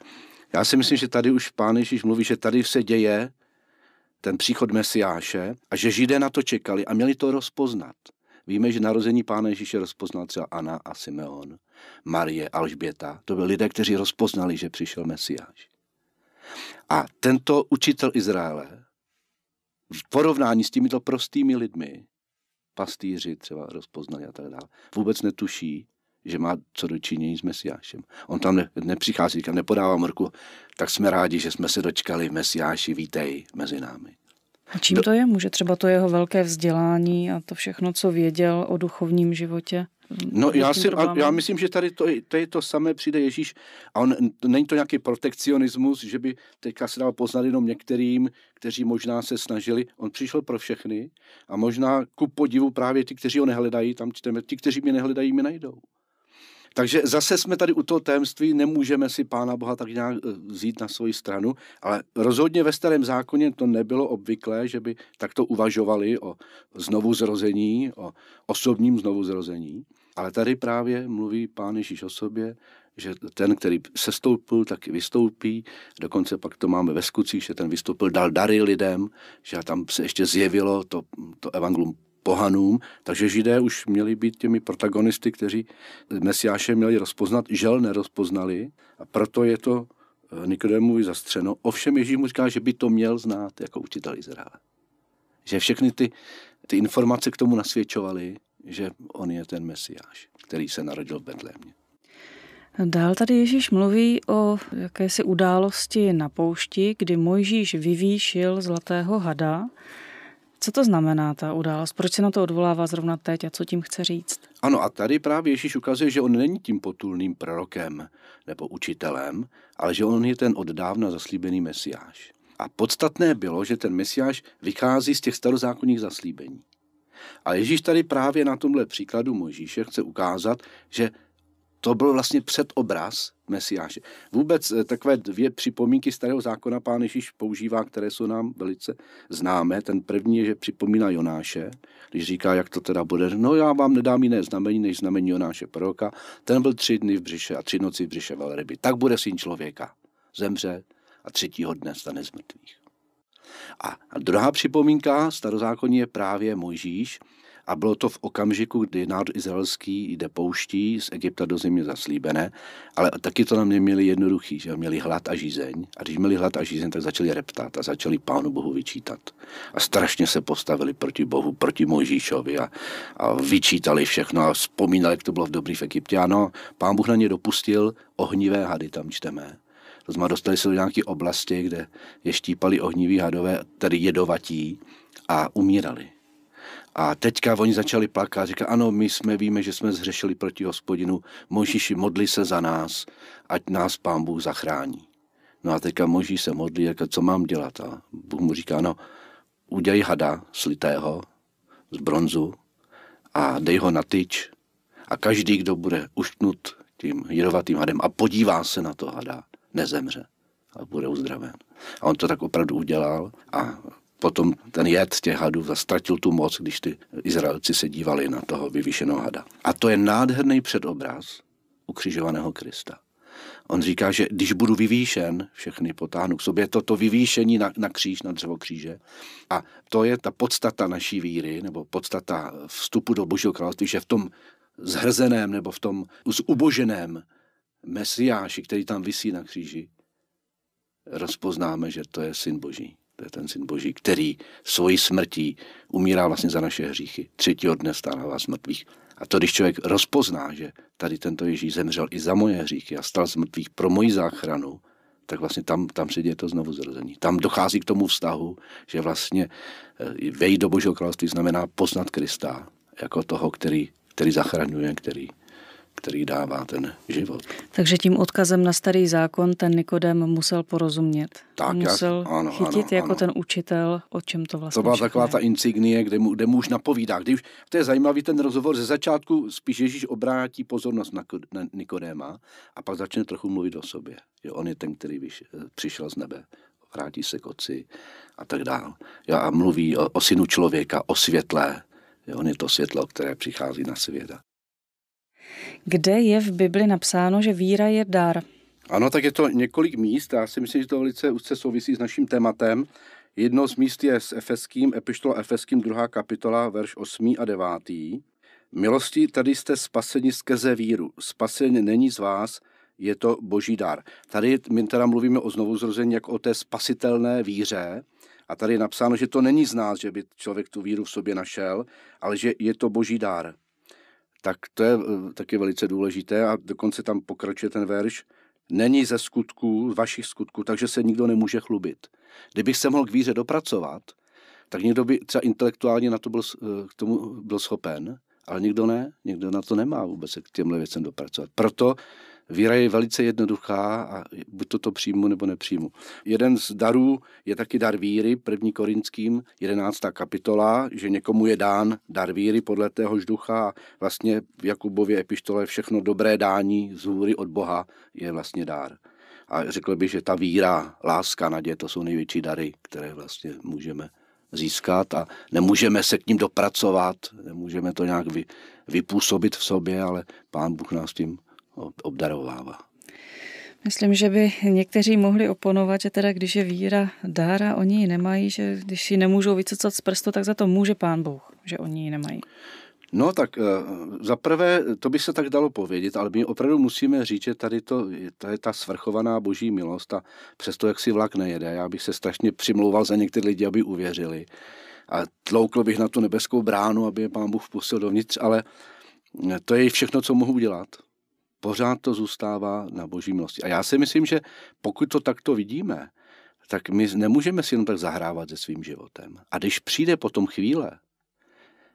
Já si myslím, že tady už pán Ježíš mluví, že tady se děje ten příchod Mesiáše a že Židé na to čekali a měli to rozpoznat. Víme, že narození Pána Ježíše rozpoznal třeba Anna a Simeon, Marie, Alžběta. To byli lidé, kteří rozpoznali, že přišel Mesiáš. A tento učitel Izraele v porovnání s těmito prostými lidmi, pastýři třeba rozpoznali a tak dále, vůbec netuší, že má co dočinění s Mesiášem. On tam ne, nepřichází, nepodává mrku, tak jsme rádi, že jsme se dočkali Mesiáši, vítej mezi námi. A čím to je? Může třeba to jeho velké vzdělání a to všechno, co věděl o duchovním životě? No já, si, já myslím, že tady to, to je to samé, přijde Ježíš a on, není to nějaký protekcionismus, že by teďka se dal poznat jenom některým, kteří možná se snažili. On přišel pro všechny a možná ku podivu právě ty, kteří ho nehledají, tam čteme, ti, kteří mě nehledají, mě najdou. Takže zase jsme tady u toho tajemství, nemůžeme si Pána Boha tak nějak eh, vzít na svoji stranu, ale rozhodně ve starém zákoně to nebylo obvyklé, že by takto uvažovali o znovu zrození, o osobním znovu zrození. Ale tady právě mluví Pán Ježíš o sobě, že ten, který sestoupil, tak i vystoupí. Dokonce pak to máme ve skutcích, že ten vystoupil, dal dary lidem, že tam se ještě zjevilo to, to evangelium pohanům, takže židé už měli být těmi protagonisty, kteří Mesiáše měli rozpoznat, žel nerozpoznali a proto je to eh, Nikodémovi zastřeno. Ovšem Ježíš mu říká, že by to měl znát jako učitel Izraele. Že všechny ty, ty informace k tomu nasvědčovaly, že on je ten Mesiáš, který se narodil v Betlémě. Dál tady Ježíš mluví o jakési události na poušti, kdy Mojžíš vyvýšil zlatého hada, co to znamená ta událost? Proč se na to odvolává zrovna teď a co tím chce říct? Ano, a tady právě Ježíš ukazuje, že on není tím potulným prorokem nebo učitelem, ale že on je ten od dávna zaslíbený mesiáš. A podstatné bylo, že ten mesiáš vychází z těch starozákonních zaslíbení. A Ježíš tady právě na tomhle příkladu Mojžíše chce ukázat, že to byl vlastně předobraz Mesiáše. Vůbec eh, takové dvě připomínky starého zákona pán Ježíš používá, které jsou nám velice známé. Ten první je, že připomíná Jonáše, když říká, jak to teda bude. No já vám nedám jiné znamení, než znamení Jonáše proroka. Ten byl tři dny v břiše a tři noci v břiše velryby. Tak bude syn člověka. Zemře a třetího dne stane z mrtvých. A druhá připomínka starozákonní je právě Mojžíš, a bylo to v okamžiku, kdy národ izraelský jde pouští z Egypta do země zaslíbené, ale taky to nám neměli jednoduchý, že měli hlad a žízeň. A když měli hlad a žízeň, tak začali reptat a začali pánu Bohu vyčítat. A strašně se postavili proti Bohu, proti Mojžíšovi a, a vyčítali všechno a vzpomínali, jak to bylo v dobrý v Egyptě. Ano, pán Bůh na ně dopustil ohnivé hady, tam čteme. To znamená, dostali se do nějaké oblasti, kde je štípali ohniví hadové, tedy jedovatí, a umírali. A teďka oni začali plakat, říká, ano, my jsme víme, že jsme zhřešili proti hospodinu, Možíši, modli se za nás, ať nás pán Bůh zachrání. No a teďka Moží se modlí, jako, co mám dělat? A Bůh mu říká, no, udělej hada slitého z bronzu a dej ho na tyč a každý, kdo bude uštnut tím jedovatým hadem a podívá se na to hada, nezemře a bude uzdraven. A on to tak opravdu udělal a potom ten jed těch hadů ztratil tu moc, když ty Izraelci se dívali na toho vyvýšeného hada. A to je nádherný předobraz ukřižovaného Krista. On říká, že když budu vyvýšen, všechny potáhnu k sobě. Toto vyvýšení na, na kříž, na dřevo kříže. A to je ta podstata naší víry, nebo podstata vstupu do Božího království, že v tom zhrzeném nebo v tom zuboženém mesiáši, který tam visí na kříži, rozpoznáme, že to je syn Boží. To je ten syn Boží, který svojí smrtí umírá vlastně za naše hříchy. Třetího dne stává z mrtvých. A to, když člověk rozpozná, že tady tento Ježíš zemřel i za moje hříchy a stal z mrtvých pro moji záchranu, tak vlastně tam, tam se děje to znovu zrození. Tam dochází k tomu vztahu, že vlastně eh, vejít do Božího království znamená poznat Krista jako toho, který, který zachraňuje, který, který dává ten život. Takže tím odkazem na starý zákon ten Nikodem musel porozumět. Tak, musel já, ano, chytit ano, jako ano. ten učitel, o čem to vlastně To byla taková ta insignie, kde mu, kde mu už napovídá. Když, to je zajímavý ten rozhovor. Ze začátku spíš Ježíš obrátí pozornost na, na Nikodéma a pak začne trochu mluvit o sobě. Jo, on je ten, který vyš, přišel z nebe vrátí se k oci a tak dál. Jo, a mluví o, o synu člověka, o světle. Jo, on je to světlo, které přichází na svět kde je v Bibli napsáno, že víra je dar. Ano, tak je to několik míst. Já si myslím, že to velice úzce souvisí s naším tématem. Jedno z míst je s Efeským, epištola Efeským, druhá kapitola, verš 8 a 9. Milosti tady jste spaseni skrze víru. Spasen není z vás, je to boží dar. Tady my teda mluvíme o znovuzrození jako o té spasitelné víře, a tady je napsáno, že to není z nás, že by člověk tu víru v sobě našel, ale že je to boží dar tak to je eh, taky velice důležité a dokonce tam pokračuje ten verš, není ze skutků, vašich skutků, takže se nikdo nemůže chlubit. Kdybych se mohl k víře dopracovat, tak někdo by třeba intelektuálně na to byl, eh, k tomu byl schopen, ale nikdo ne, nikdo na to nemá vůbec se k těmhle věcem dopracovat. Proto Víra je velice jednoduchá a buď to, to přijmu nebo nepřijmu. Jeden z darů je taky dar víry, první korinským, 11. kapitola, že někomu je dán dar víry podle téhož ducha a vlastně v Jakubově epištole všechno dobré dání z hůry od Boha je vlastně dár. A řekl bych, že ta víra, láska, naděje, to jsou největší dary, které vlastně můžeme získat a nemůžeme se k ním dopracovat, nemůžeme to nějak vy, vypůsobit v sobě, ale Pán Bůh nás tím obdarovává. Myslím, že by někteří mohli oponovat, že teda když je víra dár a oni ji nemají, že když ji nemůžou vycocat z prstu, tak za to může pán Bůh, že oni ji nemají. No tak eh, za prvé, to by se tak dalo povědět, ale my opravdu musíme říct, že tady to, to je ta svrchovaná boží milost a přesto, jak si vlak nejede, já bych se strašně přimlouval za některé lidi, aby uvěřili a tloukl bych na tu nebeskou bránu, aby je pán Bůh vpustil dovnitř, ale eh, to je všechno, co mohu udělat pořád to zůstává na boží milosti. A já si myslím, že pokud to takto vidíme, tak my nemůžeme si jen tak zahrávat se svým životem. A když přijde potom chvíle,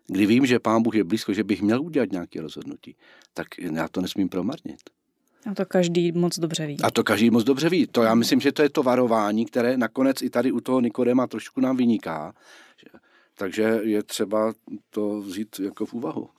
kdy vím, že pán Bůh je blízko, že bych měl udělat nějaké rozhodnutí, tak já to nesmím promarnit. A to každý moc dobře ví. A to každý moc dobře ví. To já mhm. myslím, že to je to varování, které nakonec i tady u toho Nikodema trošku nám vyniká. Takže je třeba to vzít jako v úvahu.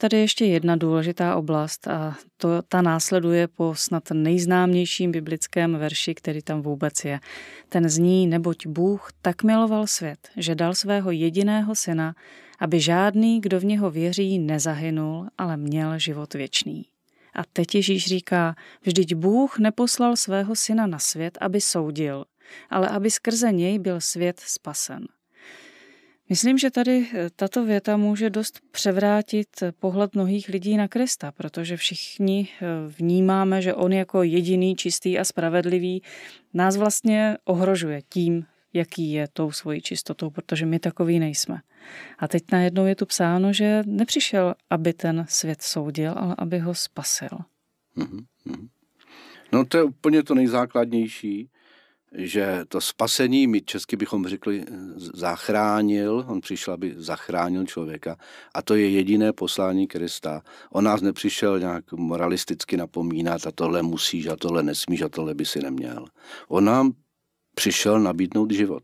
Tady ještě jedna důležitá oblast a to, ta následuje po snad nejznámějším biblickém verši, který tam vůbec je. Ten zní, neboť Bůh tak miloval svět, že dal svého jediného syna, aby žádný, kdo v něho věří, nezahynul, ale měl život věčný. A teď Ježíš říká, vždyť Bůh neposlal svého syna na svět, aby soudil, ale aby skrze něj byl svět spasen. Myslím, že tady eh, tato věta může dost převrátit eh, pohled mnohých lidí na Krista, protože všichni eh, vnímáme, že on jako jediný čistý a spravedlivý nás vlastně ohrožuje tím, jaký je tou svojí čistotou, protože my takový nejsme. A teď najednou je tu psáno, že nepřišel, aby ten svět soudil, ale aby ho spasil. Mm-hmm. No to je úplně to nejzákladnější, že to spasení, my česky bychom řekli, eh, zachránil, on přišel, aby zachránil člověka a to je jediné poslání Krista. On nás nepřišel nějak moralisticky napomínat a tohle musíš a tohle nesmíš a tohle by si neměl. On nám přišel nabídnout život,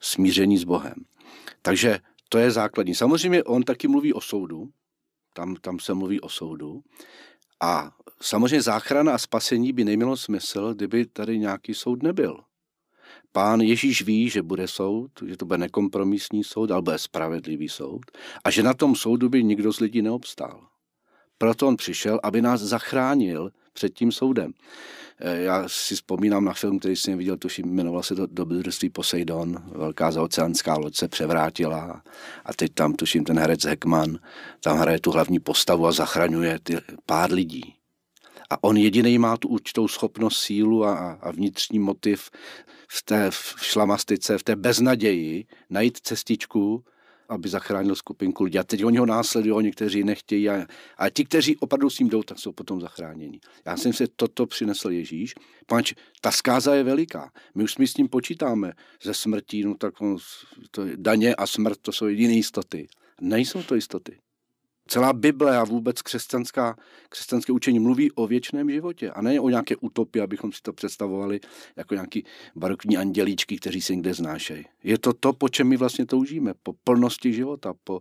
smíření s Bohem. Takže to je základní. Samozřejmě on taky mluví o soudu, tam, tam se mluví o soudu a Samozřejmě záchrana a spasení by nemělo smysl, kdyby tady nějaký soud nebyl. Pán Ježíš ví, že bude soud, že to bude nekompromisní soud, ale bude spravedlivý soud a že na tom soudu by nikdo z lidí neobstál. Proto on přišel, aby nás zachránil před tím soudem. Eh, já si vzpomínám na film, který jsem viděl, tuším, jmenoval se to Dobrodružství Poseidon, velká zaoceánská loď se převrátila a teď tam, tuším, ten herec Heckman tam hraje tu hlavní postavu a zachraňuje ty pár lidí a on jediný má tu určitou schopnost, sílu a, a vnitřní motiv v té v šlamastice, v té beznaději najít cestičku, aby zachránil skupinku lidí. A teď oni ho následují, někteří nechtějí. A, a ti, kteří opravdu s ním jdou, tak jsou potom zachráněni. Já jsem se toto přinesl Ježíš, pač ta zkáza je veliká. My už my s ním počítáme ze smrtí, no tak on, to je daně a smrt, to jsou jediné jistoty. Nejsou to jistoty. Celá Bible a vůbec křesťanská, křesťanské učení mluví o věčném životě a ne o nějaké utopii, abychom si to představovali jako nějaký barokní andělíčky, kteří se někde znášejí. Je to to, po čem my vlastně toužíme, po plnosti života, po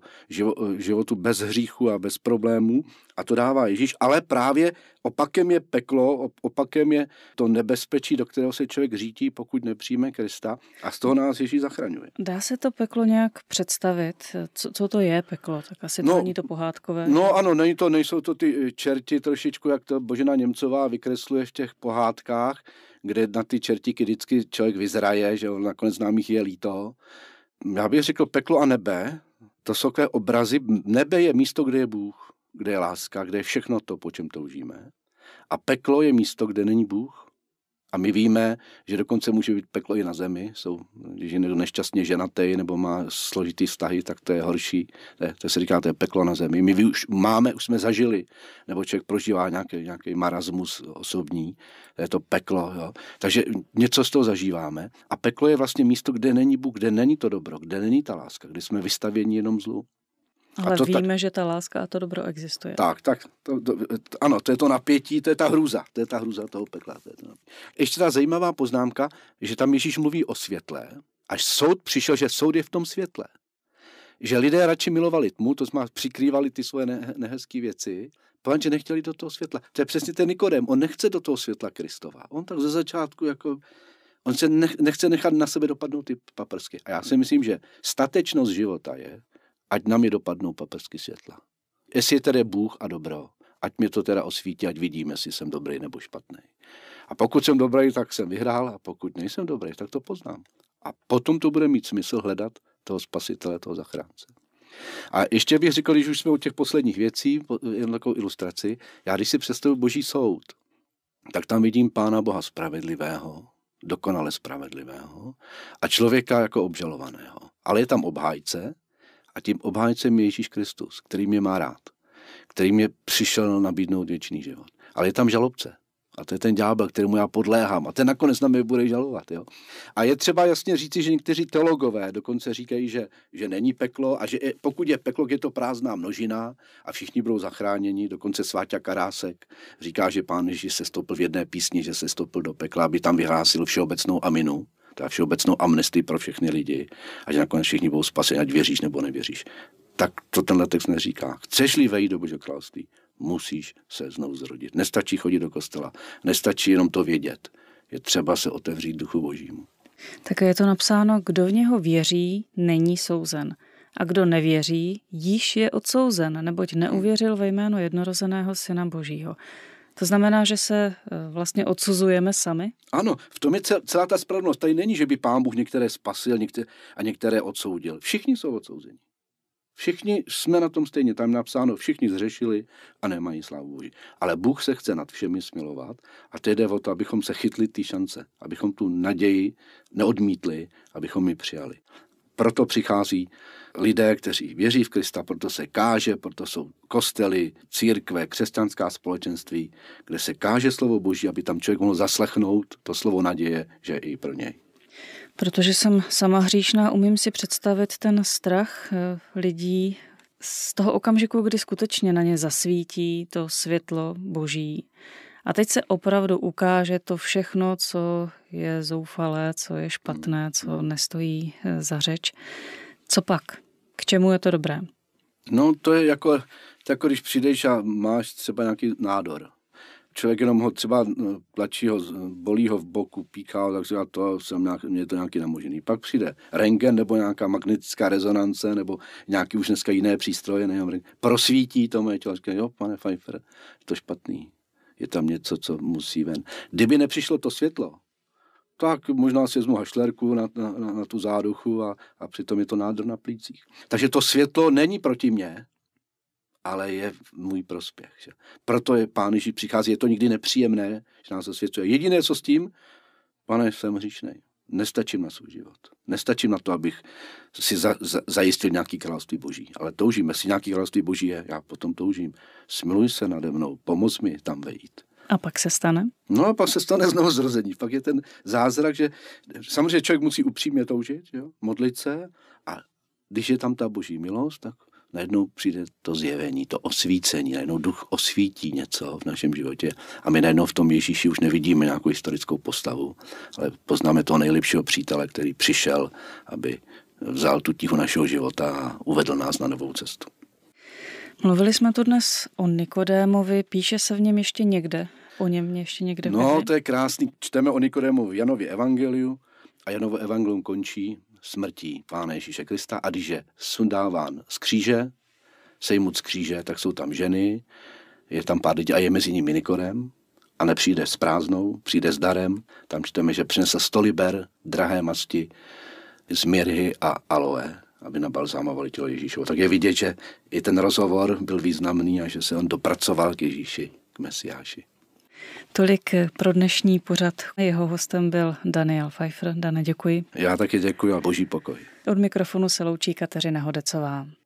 životu bez hříchu a bez problémů a to dává Ježíš, ale právě opakem je peklo, opakem je to nebezpečí, do kterého se člověk řítí, pokud nepřijme Krista a z toho nás Ježíš zachraňuje. Dá se to peklo nějak představit? Co, co to je peklo? Tak asi no, to není to pohádkové. No ano, není to, nejsou to ty eh, čerti trošičku, jak to Božena Němcová vykresluje v těch pohádkách, kde na ty čertíky vždycky člověk vyzraje, že on nakonec nám jich je líto. Já bych řekl peklo a nebe, to jsou takové obrazy. Nebe je místo, kde je Bůh kde je láska, kde je všechno to, po čem toužíme. A peklo je místo, kde není Bůh. A my víme, že dokonce může být peklo i na zemi. Jsou, když je někdo nešťastně ženatý nebo má složitý vztahy, tak to je horší. Ne, to se říká, to je peklo na zemi. My už máme, už jsme zažili, nebo člověk prožívá nějaký, nějaký marazmus osobní. To je to peklo. Jo. Takže něco z toho zažíváme. A peklo je vlastně místo, kde není Bůh, kde není to dobro, kde není ta láska, kde jsme vystavěni jenom zlu. Ale to víme, tak, že ta láska a to dobro existuje. Tak, tak. To, to, ano, to je to napětí, to je ta hrůza. To je ta hrůza toho pekla. To je to Ještě ta zajímavá poznámka, že tam Ježíš mluví o světle, až soud přišel, že soud je v tom světle. Že lidé radši milovali tmu, to znamená přikrývali ty svoje ne- nehezké věci, protože nechtěli do toho světla. To je přesně ten Nikodem, on nechce do toho světla Kristova. On tak ze začátku jako On se nechce nechat na sebe dopadnout ty paprsky. A já si myslím, že statečnost života je, ať na mě dopadnou paprsky světla. Jestli je tedy Bůh a dobro, ať mě to teda osvítí, ať vidíme, jestli jsem dobrý nebo špatný. A pokud jsem dobrý, tak jsem vyhrál, a pokud nejsem dobrý, tak to poznám. A potom to bude mít smysl hledat toho spasitele, toho zachránce. A ještě bych řekl, když už jsme u těch posledních věcí, jen takovou ilustraci, já když si představu boží soud, tak tam vidím pána Boha spravedlivého, dokonale spravedlivého a člověka jako obžalovaného. Ale je tam obhájce, a tím obhájcem je Ježíš Kristus, který mě má rád, který mě přišel nabídnout věčný život. Ale je tam žalobce. A to je ten ďábel, kterému já podléhám. A ten nakonec na mě bude žalovat. Jo? A je třeba jasně říci, že někteří teologové dokonce říkají, že, že není peklo a že je, pokud je peklo, je to prázdná množina a všichni budou zachráněni. Dokonce Sváťa Karásek říká, že pán Ježíš se stopil v jedné písni, že se stopil do pekla, aby tam vyhlásil všeobecnou aminu ta všeobecnou amnestii pro všechny lidi a že nakonec všichni budou spaseni, ať věříš nebo nevěříš. Tak to tenhle text neříká. Chceš-li vejít do Božího království, musíš se znovu zrodit. Nestačí chodit do kostela, nestačí jenom to vědět. Je třeba se otevřít duchu božímu. Tak je to napsáno, kdo v něho věří, není souzen. A kdo nevěří, již je odsouzen, neboť neuvěřil ve jméno jednorozeného syna božího. To znamená, že se eh, vlastně odsuzujeme sami? Ano, v tom je celá ta spravedlnost. Tady není, že by pán Bůh některé spasil některé, a některé odsoudil. Všichni jsou odsouzeni. Všichni jsme na tom stejně, tam napsáno, všichni zřešili a nemají slávu Boží. Ale Bůh se chce nad všemi smilovat a to jde o to, abychom se chytli ty šance, abychom tu naději neodmítli, abychom ji přijali. Proto přichází lidé, kteří věří v Krista, proto se káže, proto jsou kostely, církve, křesťanská společenství, kde se káže slovo Boží, aby tam člověk mohl zaslechnout to slovo naděje, že i pro něj. Protože jsem sama hříšná, umím si představit ten strach eh, lidí z toho okamžiku, kdy skutečně na ně zasvítí to světlo boží a teď se opravdu ukáže to všechno, co je zoufalé, co je špatné, mm. co nestojí eh, za řeč. Co pak? K čemu je to dobré? No to je jako, jako když přijdeš a máš třeba nějaký nádor. Člověk jenom ho třeba eh, tlačí ho, eh, bolí ho v boku, píká ho, tak říká, to jsem nějak, mě to nějaký namožený. Pak přijde rengen nebo nějaká magnetická rezonance nebo nějaký už dneska jiné přístroje, nejom, Prosvítí to moje tělo, říká, jo, pane Pfeiffer, je to špatný je tam něco, co musí ven. Kdyby nepřišlo to světlo, tak možná si vezmu hašlerku na, na, na, na tu záduchu a, a přitom je to nádor na plících. Takže to světlo není proti mně, ale je můj prospěch. Že? Proto je pán Ježíš přichází, je to nikdy nepříjemné, že nás osvěcuje. Jediné, co s tím, pane, jsem hříšnej. Nestačím na svůj život. Nestačím na to, abych si za, za, zajistil nějaký království boží. Ale toužím, jestli nějaký království boží je, já potom toužím. Smiluj se nade mnou, pomoz mi tam vejít. A pak se stane? No a pak se stane znovu zrození. Pak je ten zázrak, že samozřejmě člověk musí upřímně toužit, jo? modlit se a když je tam ta boží milost, tak najednou přijde to zjevení, to osvícení, najednou duch osvítí něco v našem životě a my najednou v tom Ježíši už nevidíme nějakou historickou postavu, ale poznáme toho nejlepšího přítele, který přišel, aby vzal tu tíhu našeho života a uvedl nás na novou cestu. Mluvili jsme tu dnes o Nikodémovi, píše se v něm ještě někde? O něm ještě někde? No, to je krásný. Čteme o Nikodému v Janově Evangeliu a Janovo Evangelium končí smrtí Pána Ježíše Krista a když je sundáván z kříže, sejmut z kříže, tak jsou tam ženy, je tam pár lidí a je mezi nimi Nikorem a nepřijde s prázdnou, přijde s darem. Tam čteme, že přinesl stoliber drahé masti z mirhy a aloe, aby nabalzámovali tělo Ježíšovo. Tak je vidět, že i ten rozhovor byl významný a že se on dopracoval k Ježíši, k Mesiáši. Tolik pro dnešní pořad. Jeho hostem byl Daniel Pfeiffer. Dane, děkuji. Já taky děkuji a boží pokoj. Od mikrofonu se loučí Kateřina Hodecová.